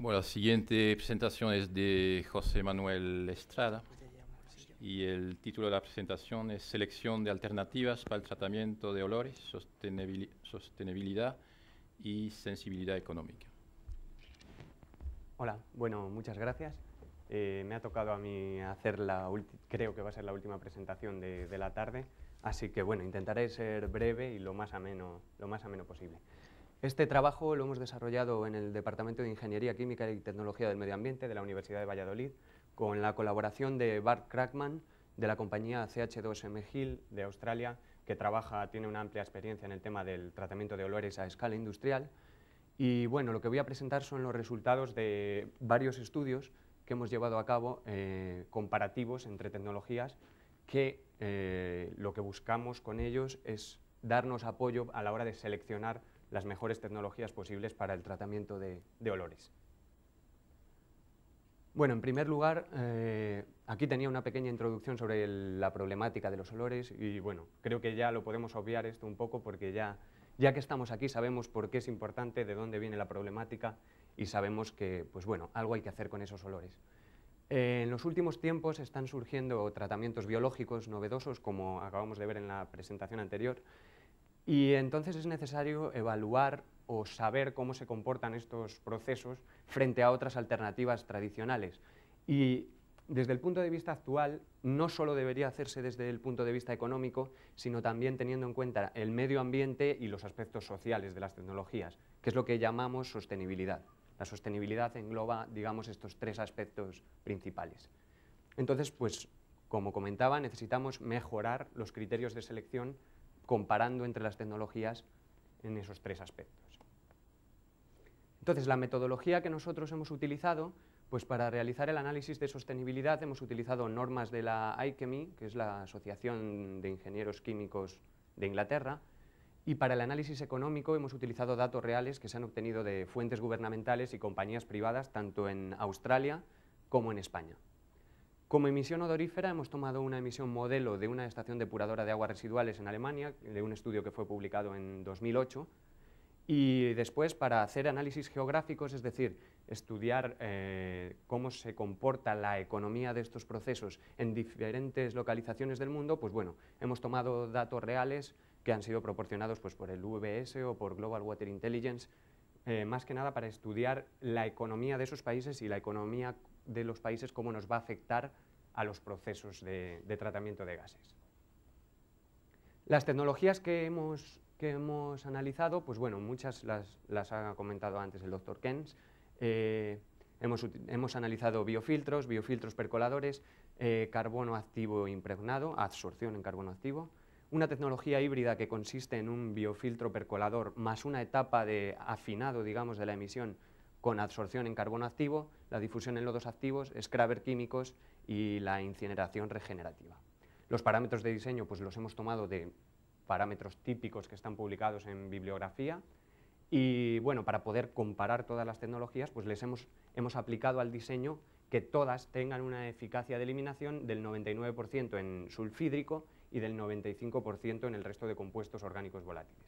Bueno, la siguiente presentación es de José Manuel Estrada y el título de la presentación es Selección de alternativas para el tratamiento de olores, sostenibilidad y sensibilidad económica. Hola, bueno, muchas gracias. Eh, me ha tocado a mí hacer la creo que va a ser la última presentación de, de la tarde, así que bueno, intentaré ser breve y lo más ameno, lo más ameno posible. Este trabajo lo hemos desarrollado en el Departamento de Ingeniería Química y Tecnología del Medio Ambiente de la Universidad de Valladolid con la colaboración de Bart Crackman de la compañía CH2M Hill de Australia que trabaja, tiene una amplia experiencia en el tema del tratamiento de olores a escala industrial y bueno, lo que voy a presentar son los resultados de varios estudios que hemos llevado a cabo eh, comparativos entre tecnologías que eh, lo que buscamos con ellos es darnos apoyo a la hora de seleccionar las mejores tecnologías posibles para el tratamiento de, olores. Bueno, en primer lugar, eh, aquí tenía una pequeña introducción sobre la problemática de los olores y bueno, creo que ya lo podemos obviar esto un poco porque ya, ya que estamos aquí sabemos por qué es importante, de dónde viene la problemática y sabemos que, pues bueno, algo hay que hacer con esos olores. Eh, en los últimos tiempos están surgiendo tratamientos biológicos novedosos, como acabamos de ver en la presentación anterior, y entonces es necesario evaluar o saber cómo se comportan estos procesos frente a otras alternativas tradicionales. Y desde el punto de vista actual, no solo debería hacerse desde el punto de vista económico, sino también teniendo en cuenta el medio ambiente y los aspectos sociales de las tecnologías, que es lo que llamamos sostenibilidad. La sostenibilidad engloba, digamos, estos tres aspectos principales. Entonces, pues, como comentaba, necesitamos mejorar los criterios de selección comparando entre las tecnologías en esos tres aspectos. Entonces, la metodología que nosotros hemos utilizado, pues para realizar el análisis de sostenibilidad hemos utilizado normas de la ICEMI, que es la Asociación de Ingenieros Químicos de Inglaterra, y para el análisis económico hemos utilizado datos reales que se han obtenido de fuentes gubernamentales y compañías privadas, tanto en Australia como en España. Como emisión odorífera hemos tomado una emisión modelo de una estación depuradora de aguas residuales en Alemania, de un estudio que fue publicado en 2008, y después para hacer análisis geográficos, es decir, estudiar eh, cómo se comporta la economía de estos procesos en diferentes localizaciones del mundo, pues bueno, hemos tomado datos reales que han sido proporcionados pues, por el UBS o por Global Water Intelligence, eh, más que nada para estudiar la economía de esos países y la economía de los países cómo nos va a afectar a los procesos de, tratamiento de gases. Las tecnologías que hemos, que hemos analizado, pues bueno, muchas las, las ha comentado antes el doctor Kens. Eh, hemos, hemos, analizado biofiltros, biofiltros percoladores, eh, carbono activo impregnado, absorción en carbono activo, una tecnología híbrida que consiste en un biofiltro percolador más una etapa de afinado, digamos, de la emisión con absorción en carbono activo, la difusión en lodos activos, scraber químicos y la incineración regenerativa. Los parámetros de diseño pues los hemos tomado de parámetros típicos que están publicados en bibliografía y bueno, para poder comparar todas las tecnologías, pues les hemos, hemos aplicado al diseño que todas tengan una eficacia de eliminación del 99% en sulfídrico y del 95% en el resto de compuestos orgánicos volátiles.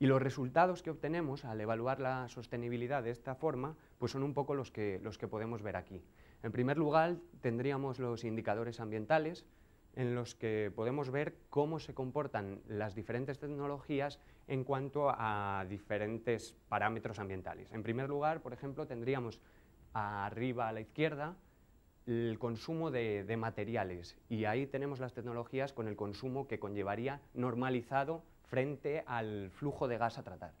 Y los resultados que obtenemos al evaluar la sostenibilidad de esta forma pues son un poco los que, los que podemos ver aquí. En primer lugar, tendríamos los indicadores ambientales en los que podemos ver cómo se comportan las diferentes tecnologías en cuanto a diferentes parámetros ambientales. En primer lugar, por ejemplo, tendríamos arriba a la izquierda el consumo de, de materiales y ahí tenemos las tecnologías con el consumo que conllevaría normalizado frente al flujo de gas a tratar.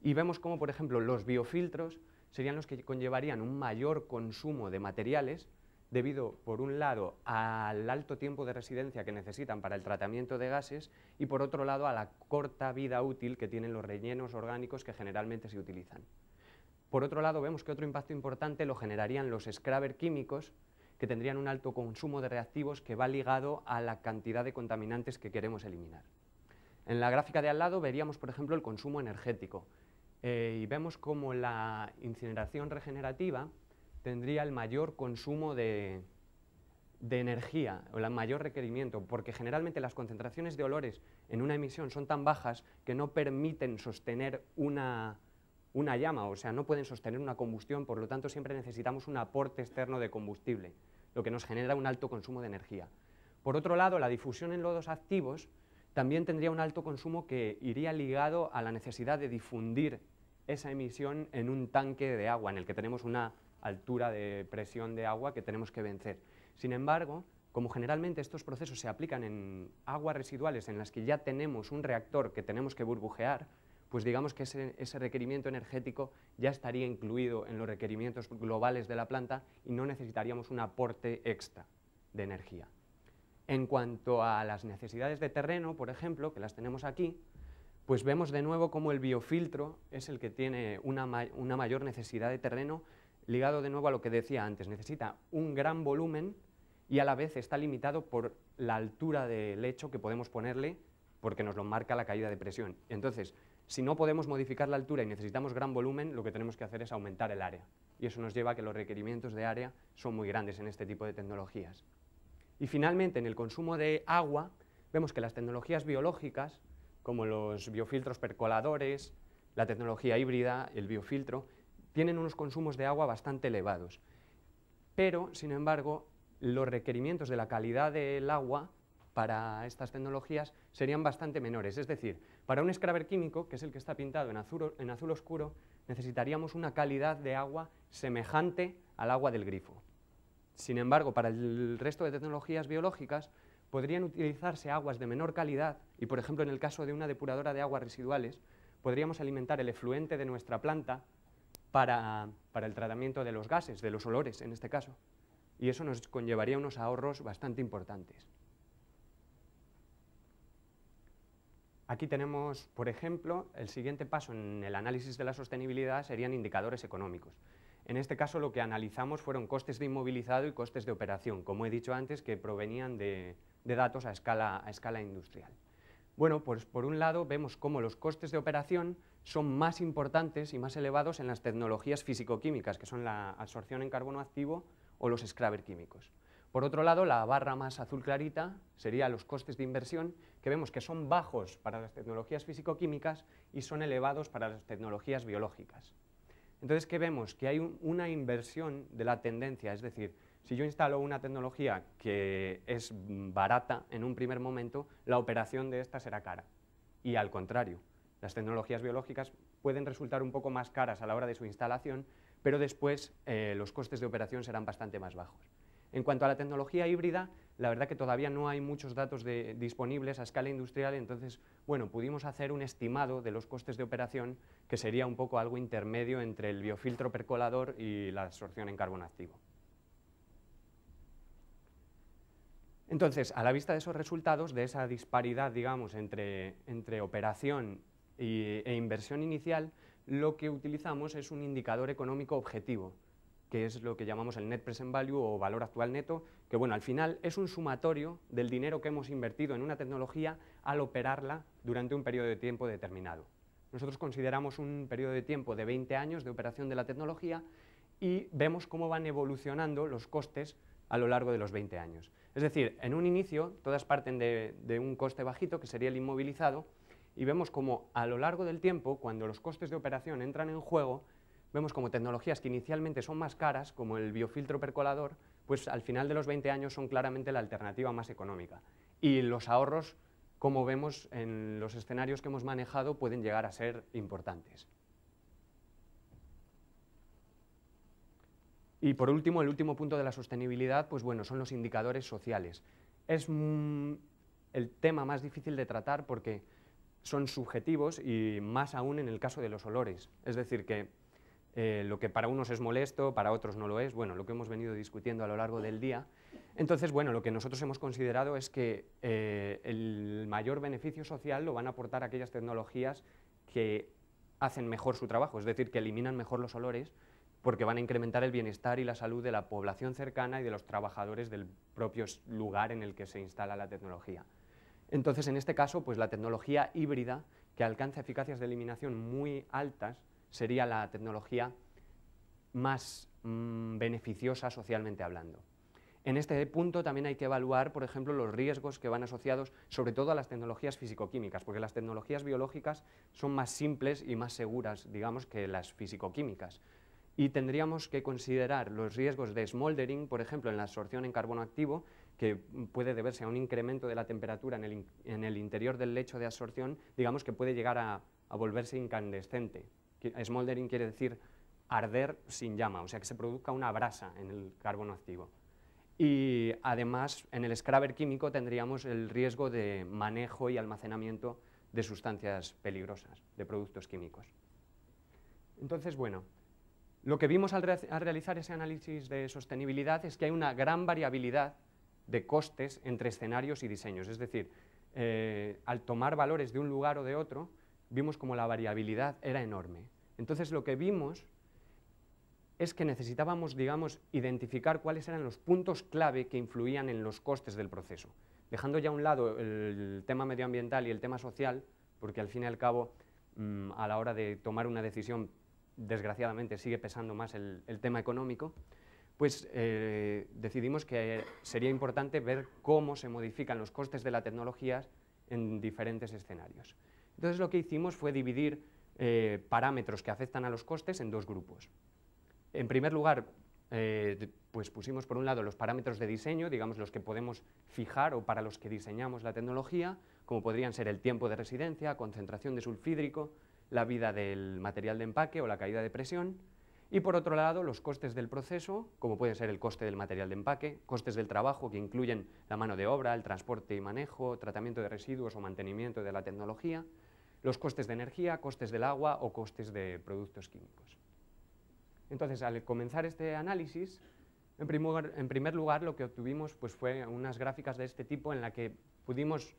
Y vemos cómo, por ejemplo, los biofiltros serían los que conllevarían un mayor consumo de materiales debido, por un lado, al alto tiempo de residencia que necesitan para el tratamiento de gases y, por otro lado, a la corta vida útil que tienen los rellenos orgánicos que generalmente se utilizan. Por otro lado, vemos que otro impacto importante lo generarían los scrubber químicos, que tendrían un alto consumo de reactivos que va ligado a la cantidad de contaminantes que queremos eliminar. En la gráfica de al lado veríamos, por ejemplo, el consumo energético eh, y vemos cómo la incineración regenerativa tendría el mayor consumo de, energía o el mayor requerimiento, porque generalmente las concentraciones de olores en una emisión son tan bajas que no permiten sostener una, una llama, o sea, no pueden sostener una combustión, por lo tanto siempre necesitamos un aporte externo de combustible, lo que nos genera un alto consumo de energía. Por otro lado, la difusión en lodos activos también tendría un alto consumo que iría ligado a la necesidad de difundir esa emisión en un tanque de agua, en el que tenemos una altura de presión de agua que tenemos que vencer. Sin embargo, como generalmente estos procesos se aplican en aguas residuales en las que ya tenemos un reactor que tenemos que burbujear, pues digamos que ese, requerimiento energético ya estaría incluido en los requerimientos globales de la planta y no necesitaríamos un aporte extra de energía. En cuanto a las necesidades de terreno, por ejemplo, que las tenemos aquí, pues vemos de nuevo cómo el biofiltro es el que tiene una, mayor necesidad de terreno, ligado de nuevo a lo que decía antes, necesita un gran volumen y a la vez está limitado por la altura del lecho que podemos ponerle porque nos lo marca la caída de presión. Entonces, si no podemos modificar la altura y necesitamos gran volumen, lo que tenemos que hacer es aumentar el área. Y eso nos lleva a que los requerimientos de área son muy grandes en este tipo de tecnologías. Y finalmente, en el consumo de agua, vemos que las tecnologías biológicas, como los biofiltros percoladores, la tecnología híbrida, el biofiltro, tienen unos consumos de agua bastante elevados. Pero, sin embargo, los requerimientos de la calidad del agua para estas tecnologías serían bastante menores. Es decir, para un escraber químico, que es el que está pintado en azul oscuro, necesitaríamos una calidad de agua semejante al agua del grifo. Sin embargo, para el resto de tecnologías biológicas podrían utilizarse aguas de menor calidad y, por ejemplo, en el caso de una depuradora de aguas residuales, podríamos alimentar el efluente de nuestra planta para, el tratamiento de los gases, de los olores en este caso. Y eso nos conllevaría unos ahorros bastante importantes. Aquí tenemos, por ejemplo, el siguiente paso en el análisis de la sostenibilidad serían indicadores económicos. En este caso lo que analizamos fueron costes de inmovilizado y costes de operación, como he dicho antes, que provenían de, datos a escala, industrial. Bueno, pues por un lado vemos cómo los costes de operación son más importantes y más elevados en las tecnologías físico-químicas, que son la absorción en carbono activo o los scrubber químicos. Por otro lado, la barra más azul clarita sería los costes de inversión, que vemos que son bajos para las tecnologías físico-químicas y son elevados para las tecnologías biológicas. Entonces, ¿qué vemos? Que hay una inversión de la tendencia, es decir, si yo instalo una tecnología que es barata en un primer momento, la operación de esta será cara. Y al contrario, las tecnologías biológicas pueden resultar un poco más caras a la hora de su instalación, pero después eh, los costes de operación serán bastante más bajos. En cuanto a la tecnología híbrida, la verdad que todavía no hay muchos datos disponibles a escala industrial, entonces, bueno, pudimos hacer un estimado de los costes de operación que sería un poco algo intermedio entre el biofiltro percolador y la absorción en carbono activo. Entonces, a la vista de esos resultados, de esa disparidad, digamos, entre, operación e inversión inicial, lo que utilizamos es un indicador económico objetivo, que es lo que llamamos el net present value o valor actual neto, que bueno, al final es un sumatorio del dinero que hemos invertido en una tecnología al operarla durante un periodo de tiempo determinado. Nosotros consideramos un periodo de tiempo de 20 años de operación de la tecnología y vemos cómo van evolucionando los costes a lo largo de los 20 años. Es decir, en un inicio todas parten de un coste bajito, que sería el inmovilizado, y vemos cómo a lo largo del tiempo, cuando los costes de operación entran en juego, vemos como tecnologías que inicialmente son más caras, como el biofiltro percolador, pues al final de los 20 años son claramente la alternativa más económica. Y los ahorros, como vemos en los escenarios que hemos manejado, pueden llegar a ser importantes. Y por último, el último punto de la sostenibilidad, pues bueno, son los indicadores sociales. Es el tema más difícil de tratar porque son subjetivos y más aún en el caso de los olores. Es decir, que eh, lo que para unos es molesto, para otros no lo es, bueno, lo que hemos venido discutiendo a lo largo del día. Entonces, bueno, lo que nosotros hemos considerado es que eh, el mayor beneficio social lo van a aportar aquellas tecnologías que hacen mejor su trabajo, es decir, que eliminan mejor los olores porque van a incrementar el bienestar y la salud de la población cercana y de los trabajadores del propio lugar en el que se instala la tecnología. Entonces, en este caso, pues la tecnología híbrida, que alcanza eficacias de eliminación muy altas, sería la tecnología más mm, beneficiosa socialmente hablando. En este punto también hay que evaluar, por ejemplo, los riesgos que van asociados sobre todo a las tecnologías fisicoquímicas, porque las tecnologías biológicas son más simples y más seguras, digamos, que las fisicoquímicas. Y tendríamos que considerar los riesgos de smoldering, por ejemplo, en la absorción en carbono activo, que puede deberse a un incremento de la temperatura en el, interior del lecho de absorción, digamos que puede llegar a volverse incandescente. Smoldering quiere decir arder sin llama, o sea que se produzca una brasa en el carbono activo. Y además, en el scrubber químico tendríamos el riesgo de manejo y almacenamiento de sustancias peligrosas, de productos químicos. Entonces, bueno, lo que vimos al, realizar ese análisis de sostenibilidad es que hay una gran variabilidad de costes entre escenarios y diseños. Es decir, eh, al tomar valores de un lugar o de otro, vimos como la variabilidad era enorme. Entonces lo que vimos es que necesitábamos, digamos, identificar cuáles eran los puntos clave que influían en los costes del proceso, dejando ya a un lado el tema medioambiental y el tema social, porque al fin y al cabo, mm, a la hora de tomar una decisión, desgraciadamente sigue pesando más el, tema económico, pues eh, decidimos que sería importante ver cómo se modifican los costes de la tecnología en diferentes escenarios. Entonces lo que hicimos fue dividir eh, parámetros que afectan a los costes en dos grupos. En primer lugar, eh, pues pusimos por un lado los parámetros de diseño, digamos los que podemos fijar o para los que diseñamos la tecnología, como podrían ser el tiempo de residencia, concentración de sulfídrico, la vida del material de empaque o la caída de presión, y por otro lado los costes del proceso, como puede ser el coste del material de empaque, costes del trabajo que incluyen la mano de obra, el transporte y manejo, tratamiento de residuos o mantenimiento de la tecnología, los costes de energía, costes del agua o costes de productos químicos. Entonces, al comenzar este análisis, en primer, lugar lo que obtuvimos pues, fue unas gráficas de este tipo en la que pudimos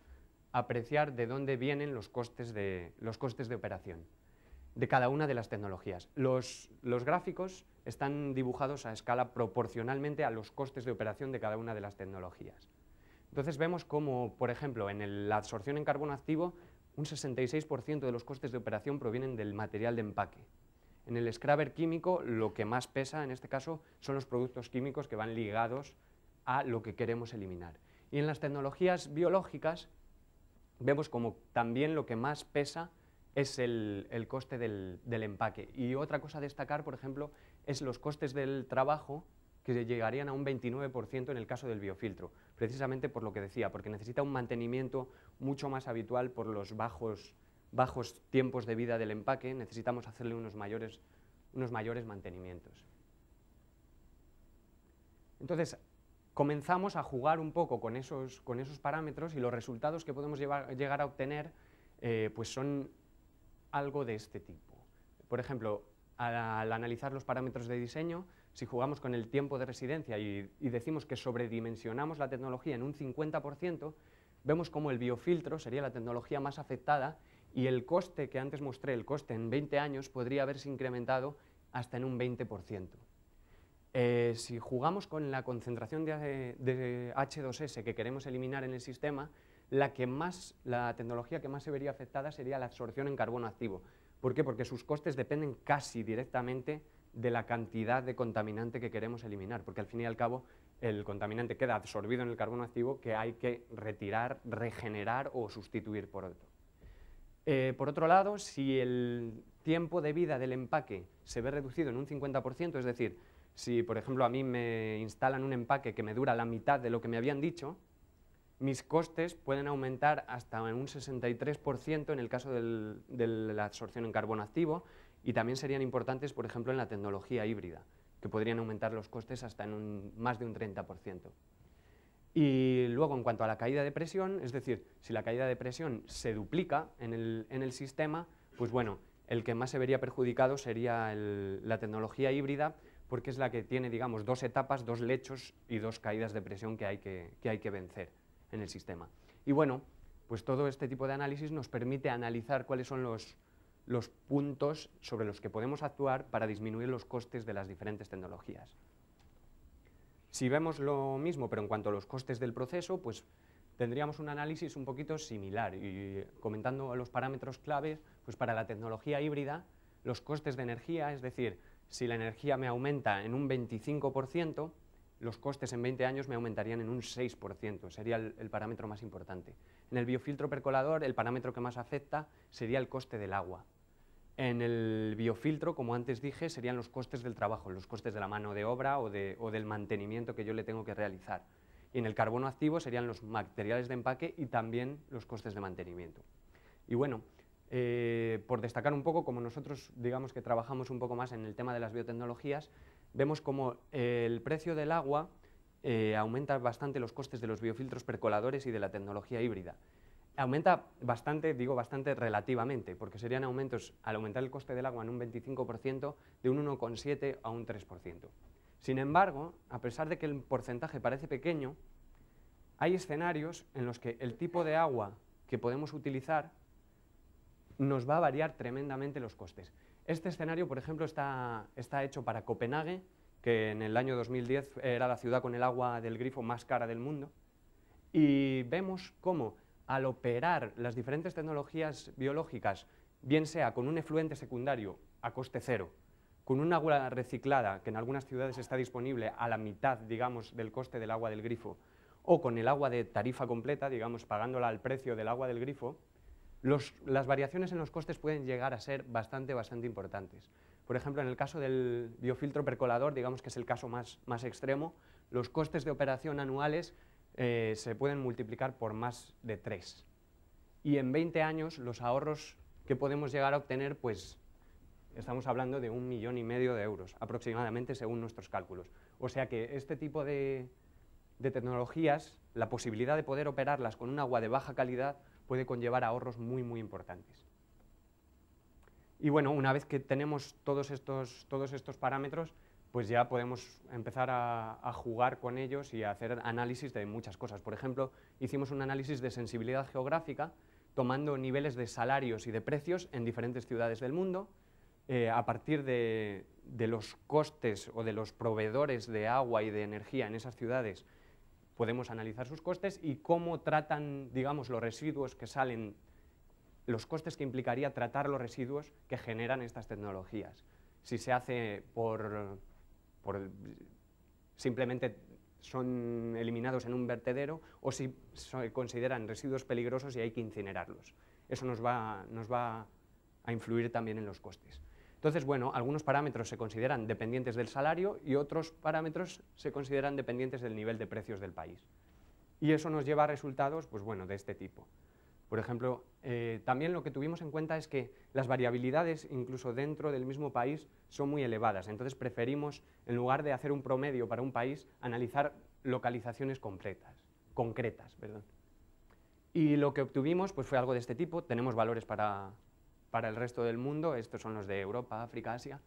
apreciar de dónde vienen los costes de, los costes de operación de cada una de las tecnologías. Los, gráficos están dibujados a escala proporcionalmente a los costes de operación de cada una de las tecnologías. Entonces vemos cómo, por ejemplo, en la absorción en carbono activo un 66% de los costes de operación provienen del material de empaque. En el scrubber químico lo que más pesa en este caso son los productos químicos que van ligados a lo que queremos eliminar. Y en las tecnologías biológicas vemos como también lo que más pesa es el, coste del, del, empaque. Y otra cosa a destacar, por ejemplo, es los costes del trabajo que llegarían a un 29% en el caso del biofiltro, precisamente por lo que decía, porque necesita un mantenimiento mucho más habitual por los bajos, bajos tiempos de vida del empaque, necesitamos hacerle unos mayores, unos mayores mantenimientos. Entonces, comenzamos a jugar un poco con esos, con esos parámetros y los resultados que podemos llegar a obtener eh, pues son algo de este tipo. Por ejemplo, al analizar los parámetros de diseño, si jugamos con el tiempo de residencia y, decimos que sobredimensionamos la tecnología en un 50%, vemos como el biofiltro sería la tecnología más afectada y el coste que antes mostré, el coste en 20 años, podría haberse incrementado hasta en un 20%. Eh, si jugamos con la concentración de, H2S que queremos eliminar en el sistema, la, que más, la tecnología que más se vería afectada sería la absorción en carbono activo. ¿Por qué? Porque sus costes dependen casi directamente de la cantidad de contaminante que queremos eliminar, porque al fin y al cabo el contaminante queda absorbido en el carbono activo que hay que retirar, regenerar o sustituir por otro. Eh, por otro lado, si el tiempo de vida del empaque se ve reducido en un 50%, es decir, si por ejemplo a mí me instalan un empaque que me dura la mitad de lo que me habían dicho, mis costes pueden aumentar hasta un 63% en el caso de la absorción en carbono activo, y también serían importantes, por ejemplo, en la tecnología híbrida, que podrían aumentar los costes hasta en más de un 30%. Y luego, en cuanto a la caída de presión, es decir, si la caída de presión se duplica en el, sistema, pues bueno, el que más se vería perjudicado sería la tecnología híbrida, porque es la que tiene, digamos, dos etapas, dos lechos y dos caídas de presión que hay que hay que vencer en el sistema. Y bueno, pues todo este tipo de análisis nos permite analizar cuáles son los, los puntos sobre los que podemos actuar para disminuir los costes de las diferentes tecnologías. Si vemos lo mismo, pero en cuanto a los costes del proceso, pues tendríamos un análisis un poquito similar y comentando los parámetros claves, pues para la tecnología híbrida, los costes de energía, es decir, si la energía me aumenta en un 25%, los costes en 20 años me aumentarían en un 6%, sería el, parámetro más importante. En el biofiltro percolador, el parámetro que más afecta sería el coste del agua. En el biofiltro, como antes dije, serían los costes del trabajo, los costes de la mano de obra o, del mantenimiento que yo le tengo que realizar. Y en el carbono activo serían los materiales de empaque y también los costes de mantenimiento. Y bueno, eh, por destacar un poco, como nosotros digamos que trabajamos un poco más en el tema de las biotecnologías, vemos como eh, el precio del agua eh, aumenta bastante los costes de los biofiltros percoladores y de la tecnología híbrida. Aumenta bastante, digo bastante relativamente, porque serían aumentos al aumentar el coste del agua en un 25%, de un 1,7 a un 3%. Sin embargo, a pesar de que el porcentaje parece pequeño, hay escenarios en los que el tipo de agua que podemos utilizar nos va a variar tremendamente los costes. Este escenario, por ejemplo, está, está hecho para Copenhague, que en el año 2010 era la ciudad con el agua del grifo más cara del mundo, y vemos cómo al operar las diferentes tecnologías biológicas, bien sea con un efluente secundario a coste cero, con un agua reciclada, que en algunas ciudades está disponible a la mitad, digamos, del coste del agua del grifo, o con el agua de tarifa completa, digamos, pagándola al precio del agua del grifo, las variaciones en los costes pueden llegar a ser bastante, bastante importantes. Por ejemplo, en el caso del biofiltro percolador, digamos que es el caso más, más extremo, los costes de operación anuales eh, se pueden multiplicar por más de tres Y en 20 años los ahorros que podemos llegar a obtener, pues estamos hablando de un millón y medio de euros aproximadamente según nuestros cálculos. O sea que este tipo de, tecnologías, la posibilidad de poder operarlas con un agua de baja calidad puede conllevar ahorros muy, muy importantes. Y bueno, una vez que tenemos todos todos estos parámetros, pues ya podemos empezar a, jugar con ellos y a hacer análisis de muchas cosas. Por ejemplo, hicimos un análisis de sensibilidad geográfica tomando niveles de salarios y de precios en diferentes ciudades del mundo eh, a partir de, de los costes o de los proveedores de agua y de energía en esas ciudades podemos analizar sus costes y cómo tratan, digamos, los residuos que salen, los costes que implicaría tratar los residuos que generan estas tecnologías. Si se hace por simplemente son eliminados en un vertedero o si se consideran residuos peligrosos y hay que incinerarlos. Eso nos va, nos va a influir también en los costes. Entonces, bueno, algunos parámetros se consideran dependientes del salario y otros parámetros se consideran dependientes del nivel de precios del país. Y eso nos lleva a resultados, pues bueno, de este tipo. Por ejemplo, eh, también lo que tuvimos en cuenta es que las variabilidades, incluso dentro del mismo país, son muy elevadas. Entonces preferimos, en lugar de hacer un promedio para un país, analizar localizaciones completas, concretas. Perdón. Y lo que obtuvimos pues, fue algo de este tipo. Tenemos valores para, para el resto del mundo, estos son los de Europa, África, Asia.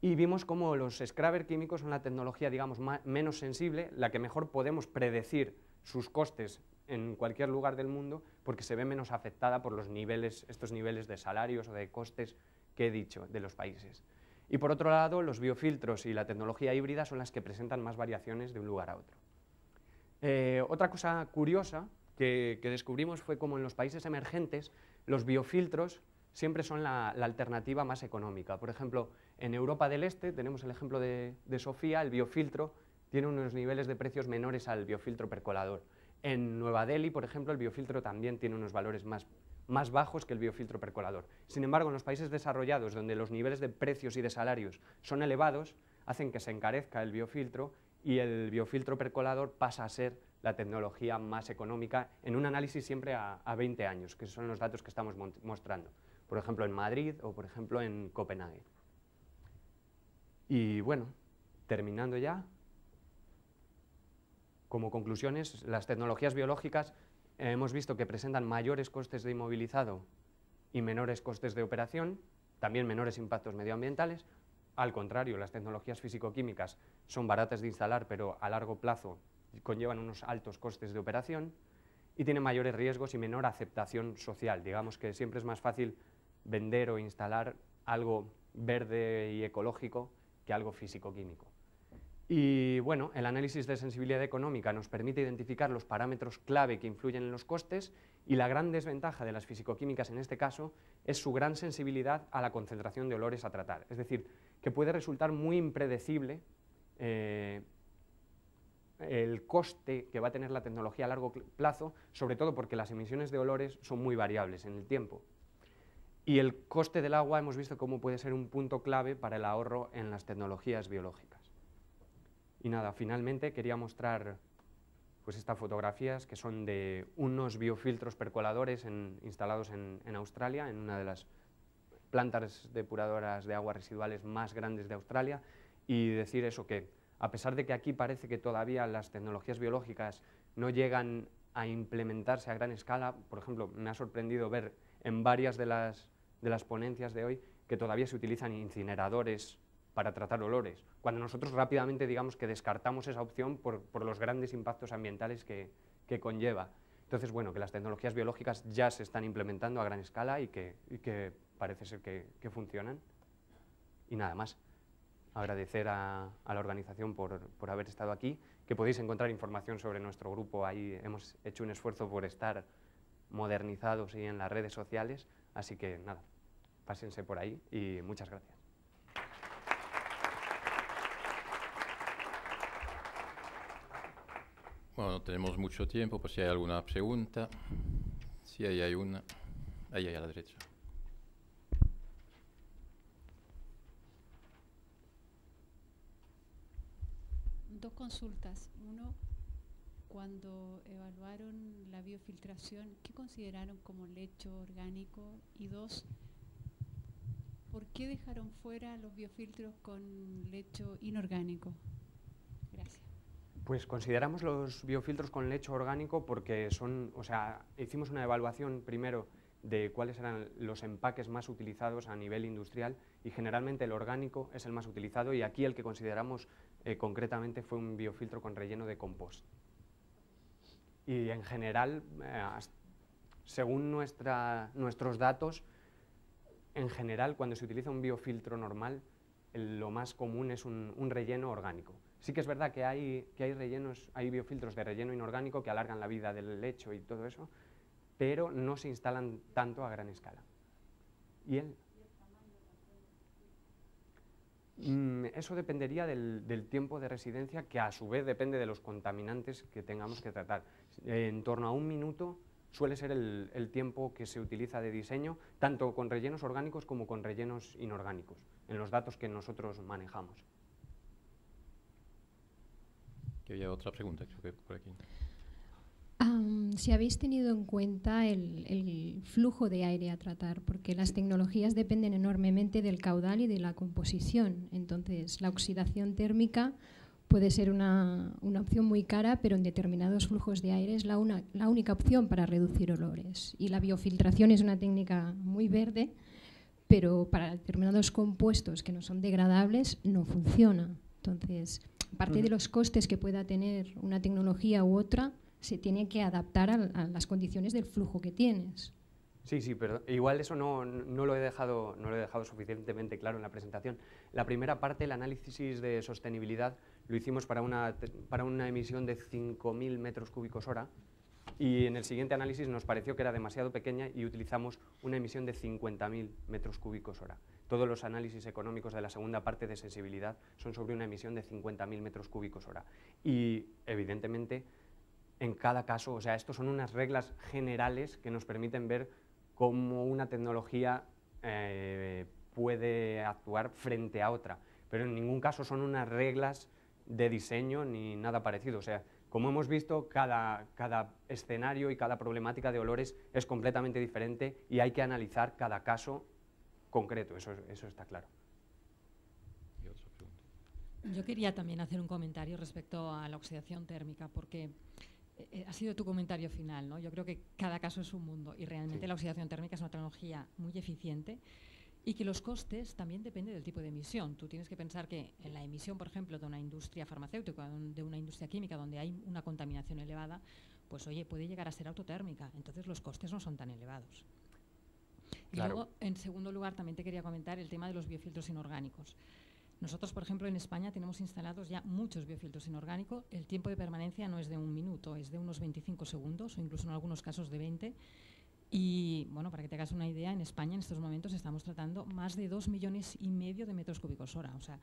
Y vimos cómo los scraber químicos son la tecnología digamos, menos sensible, la que mejor podemos predecir sus costes en cualquier lugar del mundo porque se ve menos afectada por los niveles, estos niveles de salarios o de costes que he dicho de los países. Y por otro lado, los biofiltros y la tecnología híbrida son las que presentan más variaciones de un lugar a otro. Eh, otra cosa curiosa que, descubrimos fue como en los países emergentes los biofiltros siempre son la, alternativa más económica. Por ejemplo, en Europa del Este tenemos el ejemplo de, de Sofía, el biofiltro tiene unos niveles de precios menores al biofiltro percolador. En Nueva Delhi, por ejemplo, el biofiltro también tiene unos valores más más bajos que el biofiltro percolador. Sin embargo, en los países desarrollados, donde los niveles de precios y de salarios son elevados, hacen que se encarezca el biofiltro y el biofiltro percolador pasa a ser la tecnología más económica en un análisis siempre a, a 20 años, que son los datos que estamos mostrando, por ejemplo en Madrid o por ejemplo en Copenhague. Y bueno, terminando ya, como conclusiones, las tecnologías biológicas eh, hemos visto que presentan mayores costes de inmovilizado y menores costes de operación, también menores impactos medioambientales. Al contrario, las tecnologías físico-químicas son baratas de instalar, pero a largo plazo conllevan unos altos costes de operación y tienen mayores riesgos y menor aceptación social. Digamos que siempre es más fácil vender o instalar algo verde y ecológico que algo físico-químico. Y bueno, el análisis de sensibilidad económica nos permite identificar los parámetros clave que influyen en los costes y la gran desventaja de las fisicoquímicas en este caso es su gran sensibilidad a la concentración de olores a tratar. Es decir, que puede resultar muy impredecible eh, el coste que va a tener la tecnología a largo plazo, sobre todo porque las emisiones de olores son muy variables en el tiempo. Y el coste del agua hemos visto cómo puede ser un punto clave para el ahorro en las tecnologías biológicas. Y nada, finalmente quería mostrar pues estas fotografías que son de unos biofiltros percoladores instalados en, Australia, en una de las plantas depuradoras de aguas residuales más grandes de Australia, y decir eso que, a pesar de que aquí parece que todavía las tecnologías biológicas no llegan a implementarse a gran escala, por ejemplo, me ha sorprendido ver en varias de las, de las ponencias de hoy que todavía se utilizan incineradores para tratar olores, cuando nosotros rápidamente digamos que descartamos esa opción por, los grandes impactos ambientales que, conlleva. Entonces, bueno, que las tecnologías biológicas ya se están implementando a gran escala y que, parece ser que, funcionan. Y nada más. Agradecer a, la organización por, por, haber estado aquí, que podéis encontrar información sobre nuestro grupo. Ahí hemos hecho un esfuerzo por estar modernizados y en las redes sociales. Así que nada, pásense por ahí y muchas gracias. no tenemos mucho tiempo, por si hay alguna pregunta. Si ahí hay una. Ahí hay a la derecha. Dos consultas. Uno, cuando evaluaron la biofiltración, ¿qué consideraron como lecho orgánico? Y dos, ¿por qué dejaron fuera los biofiltros con lecho inorgánico? Pues consideramos los biofiltros con lecho orgánico porque son, o sea, hicimos una evaluación primero de cuáles eran los empaques más utilizados a nivel industrial y generalmente el orgánico es el más utilizado y aquí el que consideramos eh, concretamente fue un biofiltro con relleno de compost. Y en general, eh, según nuestros datos, en general cuando se utiliza un biofiltro normal, lo más común es un relleno orgánico. Sí que es verdad que hay, rellenos, hay biofiltros de relleno inorgánico que alargan la vida del lecho y todo eso, pero no se instalan tanto a gran escala. ¿Y él? Mm, eso dependería del, tiempo de residencia, que a su vez depende de los contaminantes que tengamos que tratar. en torno a un minuto suele ser el, tiempo que se utiliza de diseño, tanto con rellenos orgánicos como con rellenos inorgánicos, en los datos que nosotros manejamos otra pregunta, por aquí. si habéis tenido en cuenta el, flujo de aire a tratar, porque las tecnologías dependen enormemente del caudal y de la composición. Entonces, la oxidación térmica puede ser una, opción muy cara, pero en determinados flujos de aire es la, la, única opción para reducir olores. Y la biofiltración es una técnica muy verde, pero para determinados compuestos que no son degradables no funciona. Entonces, Parte de los costes que pueda tener una tecnología u otra se tiene que adaptar a, las condiciones del flujo que tienes. Sí, sí, pero igual eso no, no, lo he dejado, no lo he dejado suficientemente claro en la presentación. La primera parte, el análisis de sostenibilidad, lo hicimos para una, para una emisión de 5.000 metros cúbicos hora, y en el siguiente análisis nos pareció que era demasiado pequeña y utilizamos una emisión de 50.000 metros cúbicos hora. Todos los análisis económicos de la segunda parte de sensibilidad son sobre una emisión de 50.000 metros cúbicos hora. Y evidentemente, en cada caso, o sea, estos son unas reglas generales que nos permiten ver cómo una tecnología eh, puede actuar frente a otra. Pero en ningún caso son unas reglas de diseño ni nada parecido. O sea, como hemos visto, cada, escenario y cada problemática de olores es completamente diferente y hay que analizar cada caso concreto, eso, está claro. Yo quería también hacer un comentario respecto a la oxidación térmica, porque eh, eh, ha sido tu comentario final, ¿no? Yo creo que cada caso es un mundo y realmente la oxidación térmica es una tecnología muy eficiente y que los costes también dependen del tipo de emisión. Tú tienes que pensar que en la emisión, por ejemplo, de una industria farmacéutica, de una industria química donde hay una contaminación elevada, pues oye, puede llegar a ser autotérmica. Entonces los costes no son tan elevados. Y luego, en segundo lugar, también te quería comentar el tema de los biofiltros inorgánicos. Nosotros, por ejemplo, en España tenemos instalados ya muchos biofiltros inorgánicos. El tiempo de permanencia no es de un minuto, es de unos 25 segundos o incluso en algunos casos de 20. Y bueno, para que te hagas una idea, en España en estos momentos estamos tratando más de 2 millones y medio de metros cúbicos hora. O sea,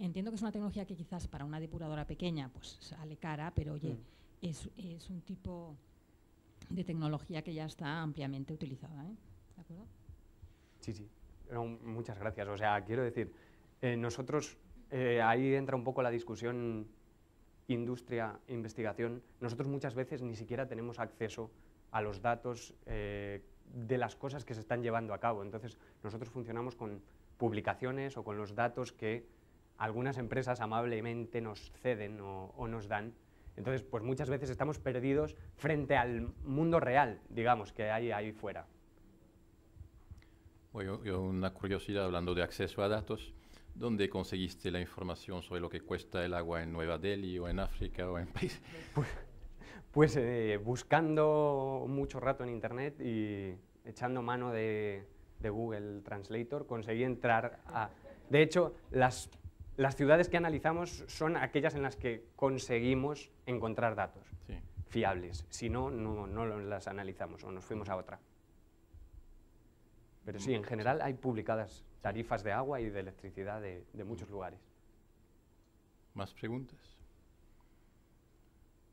entiendo que es una tecnología que quizás para una depuradora pequeña pues sale cara, pero oye, mm. es, un tipo de tecnología que ya está ampliamente utilizada. ¿eh? ¿De acuerdo? Sí, sí. muchas gracias. O sea, quiero decir, eh, nosotros eh, ahí entra un poco la discusión industria, investigación, nosotros muchas veces ni siquiera tenemos acceso a los datos eh, de las cosas que se están llevando a cabo. Entonces, nosotros funcionamos con publicaciones o con los datos que algunas empresas amablemente nos ceden o, nos dan. Entonces, pues muchas veces estamos perdidos frente al mundo real, digamos, que hay ahí fuera. Bueno, yo una curiosidad hablando de acceso a datos. ¿Dónde conseguiste la información sobre lo que cuesta el agua en Nueva Delhi o en África o en países? Pues, pues eh, buscando mucho rato en Internet y echando mano de, Google Translator conseguí entrar a... De hecho, las, las, ciudades que analizamos son aquellas en las que conseguimos encontrar datos fiables. Si no, no las analizamos o nos fuimos a otra. Pero sí, en general hay publicadas tarifas de agua y de electricidad de, muchos mm. lugares. ¿Más preguntas?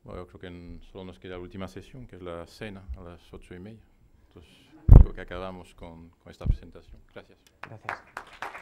Bueno, yo creo que solo nos queda la última sesión, que es la cena, a las ocho y media. Entonces, creo que acabamos con, con esta presentación. Gracias. Gracias.